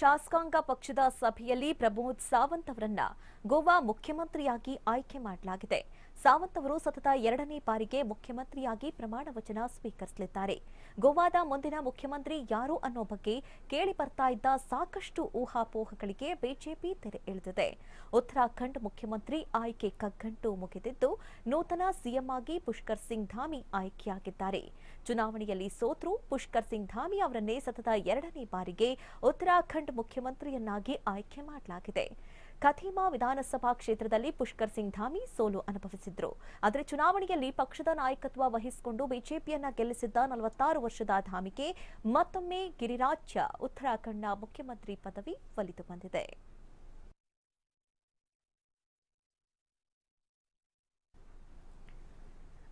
ಶಾಸಕಾಂಗ ಪಕ್ಷದ ಸಭೆಯಲ್ಲಿ ಪ್ರಮೋದ್ ಸಾವಂತ್ ಅವರನ್ನ ಗೋವಾ ಮುಖ್ಯಮಂತ್ರಿಯಾಗಿ ಆಯ್ಕೆ ಮಾಡಲಾಗಿದೆ ಸಾವಂತ್ ಅವರು ಸತತ ಎರಡನೇ ಬಾರಿಗೆ ಮುಖ್ಯಮಂತ್ರಿಯಾಗಿ ಪ್ರಮಾಣ ವಚನ ಸ್ವೀಕರಿಸಲಿದ್ದಾರೆ ಗೋವಾದ ಮುಂದಿನ ಮುಖ್ಯಮಂತ್ರಿ ಯಾರು ಅನ್ನೋ ಬಗ್ಗೆ ಕೇಳಿ ಬರ್ತಾ ಇದ್ದ ಸಾಕಷ್ಟು ಊಹಾಪೋಹಗಳಿಗೆ ಬಿಜೆಪಿ ತೆರೆ ಇಳಿದಿದೆ ಉತ್ತರಾಖಂಡ್ ಮುಖ್ಯಮಂತ್ರಿ ಆಯ್ಕೆ ಕಗ್ಗಂಟು ಮುಗಿದಿದ್ದು ನೂತನ ಸಿಎಂ ಆಗಿ ಪುಷ್ಕರ್ ಸಿಂಗ್ ಧಾಮಿ ಆಯ್ಕೆಯಾಗಿದ್ದಾರೆ ಚುನಾವಣೆಯಲ್ಲಿ ಸೋತರೂ ಪುಷ್ಕರ್ ಸಿಂಗ್ ಧಾಮಿ ಅವರನ್ನೇ ಸತತ ಎರಡನೇ ಬಾರಿಗೆ ಉತ್ತರಾಖಂಡ್ ಮುಖ್ಯಮಂತ್ರಿಯನ್ನಾಗಿ ಆಯ್ಕೆ ಮಾಡಲಾಗಿದೆ ಕಥೀಮಾ ವಿಧಾನಸಭಾ ಕ್ಷೇತ್ರದಲ್ಲಿ ಪುಷ್ಕರ್ ಸಿಂಗ್ ಧಾಮಿ ಸೋಲು ಅನುಭವಿಸಿದ್ರು ಆದರೆ ಚುನಾವಣೆಯಲ್ಲಿ ಪಕ್ಷದ ನಾಯಕತ್ವ ವಹಿಸಿಕೊಂಡು ಬಿಜೆಪಿಯನ್ನ ಗೆಲ್ಲಿಸಿದ್ದ ನಲವತ್ತಾರು ವರ್ಷದ ಧಾಮಿಗೆ ಮತ್ತೊಮ್ಮೆ ಗಿರಿರಾಜ್ಯ ಉತ್ತರಾಖಂಡ್ನ ಮುಖ್ಯಮಂತ್ರಿ ಪದವಿ ಒಲಿದು ಬಂದಿದೆ